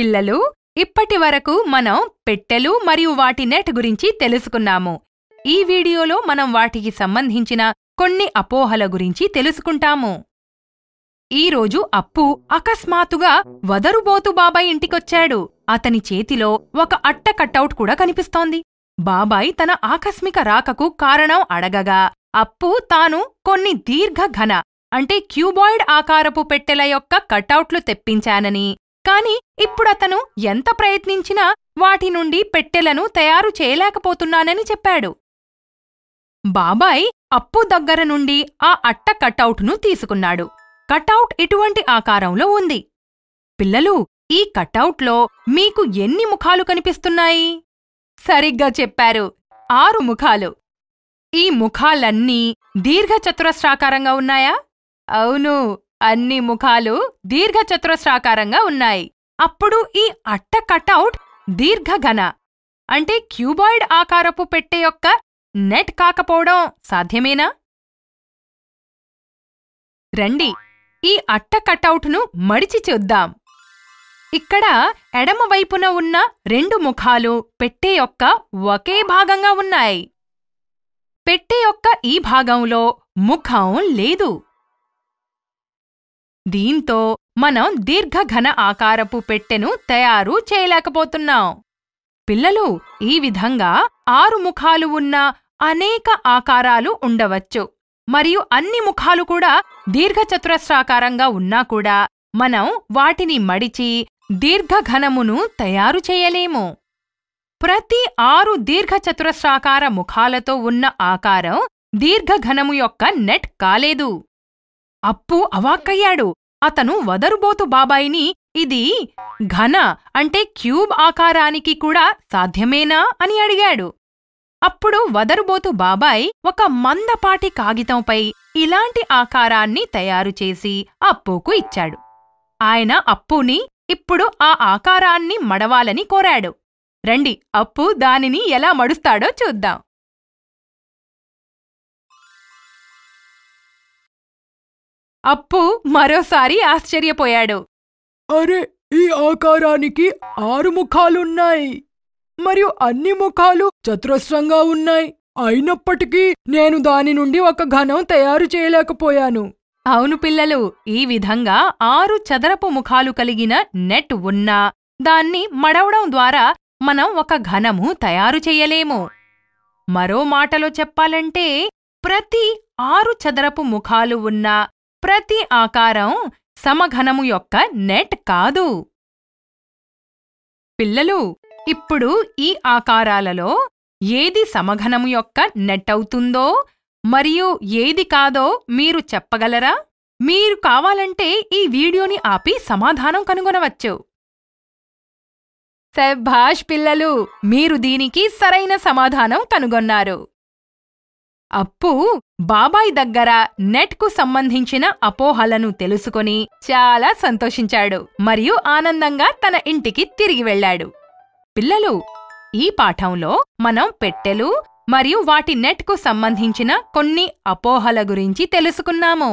పిల్లలు ఇప్పటి వరకు మనం పెట్టెలు మరియు వాటి నెట్ గురించి తెలుసుకున్నాము ఈ వీడియోలో మనం వాటికి సంబంధించిన కొన్ని అపోహల గురించి తెలుసుకుంటాము ఈరోజు అప్పు అకస్మాత్తుగా వదరుబోతు బాబాయ్ ఇంటికొచ్చాడు అతని చేతిలో ఒక అట్ట కట్టౌట్ కూడా కనిపిస్తోంది బాబాయ్ తన ఆకస్మిక రాకకు కారణం అడగగా అప్పు తాను కొన్ని దీర్ఘ ఘన అంటే క్యూబాయిడ్ ఆకారపు పెట్టెల యొక్క కటౌట్లు తెప్పించానని కాని ఇప్పుడతను ఎంత ప్రయత్నించినా వాటి నుండి పెట్టెలను తయారు చేయలేకపోతున్నానని చెప్పాడు బాబాయ్ అప్పు దగ్గర నుండి ఆ అట్ట కటౌట్ను తీసుకున్నాడు కటౌట్ ఇటువంటి ఆకారంలో ఉంది పిల్లలు ఈ కటౌట్లో మీకు ఎన్ని ముఖాలు కనిపిస్తున్నాయి సరిగ్గా చెప్పారు ఆరు ముఖాలు ఈ ముఖాలన్నీ దీర్ఘచతురస్రాకారంగా ఉన్నాయా అవును అన్ని ముఖాలు దీర్ఘచతురస్రాకారంగా ఉన్నాయి అప్పుడు ఈ అట్ట కటౌట్ దీర్ఘఘన అంటే క్యూబాయిడ్ ఆకారపు పెట్టె యొక్క నెట్ కాకపోవడం సాధ్యమేనా రండి ఈ అట్ట కటౌట్ను మడిచి చూద్దాం ఇక్కడ ఎడమవైపున ఉన్న రెండు ముఖాలు పెట్టె యొక్క ఒకే భాగంగా ఉన్నాయి పెట్టె యొక్క ఈ భాగంలో ముఖం లేదు దీంతో మనం దీర్ఘఘన ఆకారపు పెట్టెను తయారు చేయలేకపోతున్నాం పిల్లలు ఈ విధంగా ఆరు ముఖాలు ఉన్న అనేక ఆకారాలు ఉండవచ్చు మరియు అన్ని ముఖాలు కూడా దీర్ఘచతురస్రాకారంగా ఉన్నా కూడా మనం వాటిని మడిచి దీర్ఘఘనమును తయారు చేయలేము ప్రతి ఆరు దీర్ఘచతురస్రాకార ముఖాలతో ఉన్న ఆకారం దీర్ఘఘనము యొక్క నెట్ కాలేదు అప్పు అవాక్కయ్యాడు అతను వదరుబోతు బాబాయిని ఇది ఘన అంటే క్యూబ్ ఆకారానికి కూడా సాధ్యమేనా అని అడిగాడు అప్పుడు వదరుబోతు బాబాయ్ ఒక మందపాటి కాగితంపై ఇలాంటి ఆకారాన్ని తయారుచేసి అప్పుకు ఇచ్చాడు ఆయన అప్పుని ఇప్పుడు ఆ ఆకారాన్ని మడవాలని కోరాడు రండి అప్పు దానిని ఎలా మడుస్తాడో చూద్దాం అప్పు మరోసారి ఆశ్చర్యపోయాడు అరే ఈ ఆకారానికి ఆరు ముఖాలున్నాయి మరియు అన్ని ముఖాలు చతురస్రంగా ఉన్నాయి అయినప్పటికీ నేను దాని నుండి ఒక ఘనం తయారు చేయలేకపోయాను అవును పిల్లలు ఈ విధంగా ఆరు చదరపు ముఖాలు కలిగిన నెట్ ఉన్నా దాన్ని మడవడం ద్వారా మనం ఒక ఘనము తయారు చెయ్యలేము మరో మాటలో చెప్పాలంటే ప్రతి ఆరు చదరపు ముఖాలు ఉన్నా ప్రతి ఆకారం సమఘనము యొక్క నెట్ కాదు పిల్లలు ఇప్పుడు ఈ ఆకారాలలో ఏది సమఘనము యొక్క నెట్ అవుతుందో మరియు ఏది కాదో మీరు చెప్పగలరా మీరు కావాలంటే ఈ వీడియోని ఆపి సమాధానం కనుగొనవచ్చు సభాష్ పిల్లలు మీరు దీనికి సరైన సమాధానం కనుగొన్నారు అప్పు బాబాయ్ దగ్గర నెట్ కు సంబంధించిన అపోహలను తెలుసుకొని చాలా సంతోషించాడు మరియు ఆనందంగా తన ఇంటికి తిరిగి వెళ్ళాడు పిల్లలు ఈ పాఠంలో మనం పెట్టెలు మరియు వాటి నెట్ కు సంబంధించిన కొన్ని అపోహల గురించి తెలుసుకున్నాము